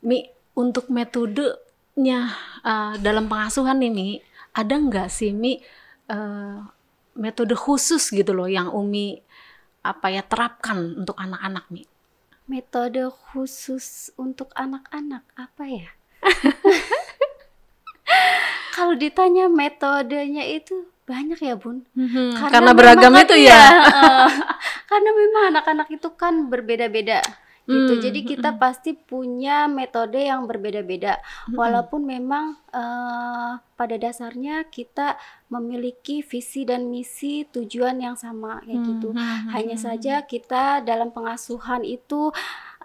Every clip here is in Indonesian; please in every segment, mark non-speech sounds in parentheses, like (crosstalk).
Mi untuk metodenya uh, dalam pengasuhan ini ada nggak sih Mi uh, metode khusus gitu loh yang Umi apa ya terapkan untuk anak-anak Mi? Metode khusus untuk anak-anak apa ya? (laughs) Kalau ditanya metodenya itu banyak ya bun hmm, karena, karena beragam itu ya, ya (laughs) karena memang anak-anak itu kan berbeda-beda gitu. Hmm, Jadi kita hmm. pasti punya metode yang berbeda-beda. Hmm. Walaupun memang uh, pada dasarnya kita memiliki visi dan misi tujuan yang sama kayak gitu. Hanya saja kita dalam pengasuhan itu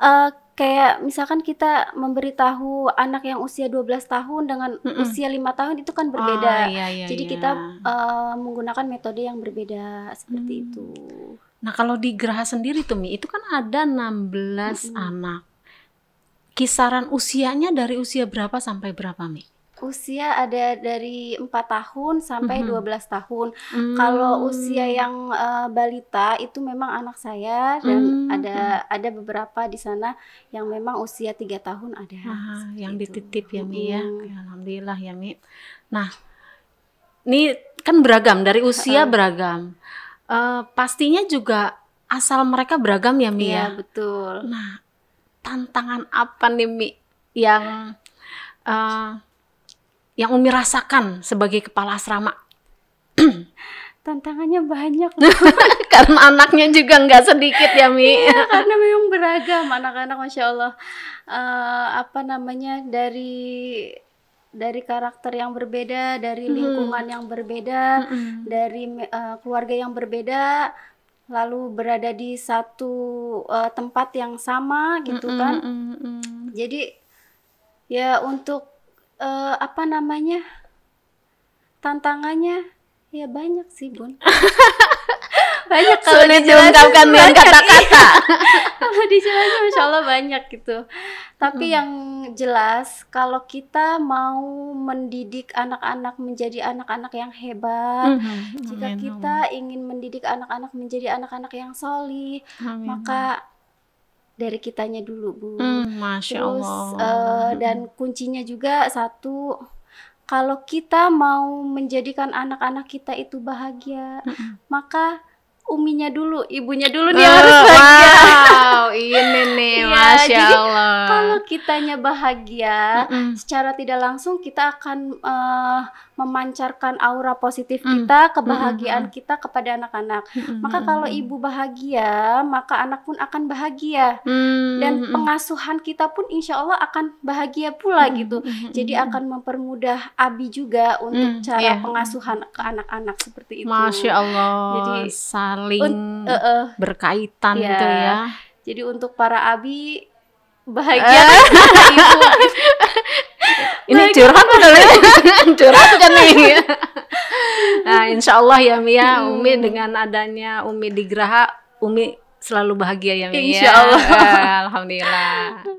uh, kayak misalkan kita memberitahu anak yang usia 12 tahun dengan mm usia lima tahun itu kan berbeda. Oh, iya, iya, Jadi iya. kita uh, menggunakan metode yang berbeda seperti hmm. itu. Nah, kalau di Geraha sendiri tuh Mi, itu kan ada 16 mm -hmm. anak. Kisaran usianya dari usia berapa sampai berapa Mi? Usia ada dari 4 tahun sampai mm -hmm. 12 tahun. Mm -hmm. Kalau usia yang uh, balita itu memang anak saya dan mm -hmm. ada hmm. ada beberapa di sana yang memang usia 3 tahun ada. Ah, yang gitu. dititip ya Mi ya. Mm. ya. Alhamdulillah ya Mi. Nah, ini kan beragam dari usia beragam uh, pastinya juga asal mereka beragam ya Mi iya, ya. betul. Nah, tantangan apa nih Mi yang uh, yang Umi rasakan sebagai kepala asrama? (clears throat) Tantangannya banyak (laughs) karena anaknya juga nggak sedikit ya Mi. iya, karena memang beragam anak-anak, masya Allah. Uh, apa namanya dari dari karakter yang berbeda, dari mm-hmm. lingkungan hmm. yang berbeda, hmm. dari uh, keluarga yang berbeda, lalu berada di satu uh, tempat yang sama gitu hmm. kan. Hmm. Jadi ya untuk uh, apa namanya? tantangannya ya banyak sih, Bun. (laughs) banyak kalau sulit diungkapkan dengan kata-kata (laughs) kalau dijelasin masya Allah banyak gitu tapi hmm. yang jelas kalau kita mau mendidik anak-anak menjadi anak-anak yang hebat hmm. jika amin, kita ingin mendidik anak-anak menjadi anak-anak yang solih amin. maka dari kitanya dulu bu, hmm, Masya terus Allah. Uh, dan kuncinya juga satu kalau kita mau menjadikan anak-anak kita itu bahagia, mm -hmm. maka uminya dulu, ibunya dulu nih uh, harus Wow, ini nih, (laughs) iya, masya ya, Allah kalau kitanya bahagia, mm secara tidak langsung kita akan uh, memancarkan aura positif mm. kita, kebahagiaan kita kepada anak-anak. Maka kalau ibu bahagia, maka anak pun akan bahagia. Mm, Dan pengasuhan kita pun insya Allah akan bahagia pula gitu. Jadi akan mempermudah Abi juga untuk mm, cara yeah. pengasuhan ke anak-anak seperti itu. Masya Allah. Jadi saling uh, uh, berkaitan yeah. gitu ya. Jadi untuk para abi bahagia uh. (laughs) (laughs) ini curhat curhat (laughs) menurut curhat kan nih nah insyaallah ya Mia hmm. Umi dengan adanya Umi di Graha Umi selalu bahagia ya Mia insya Allah alhamdulillah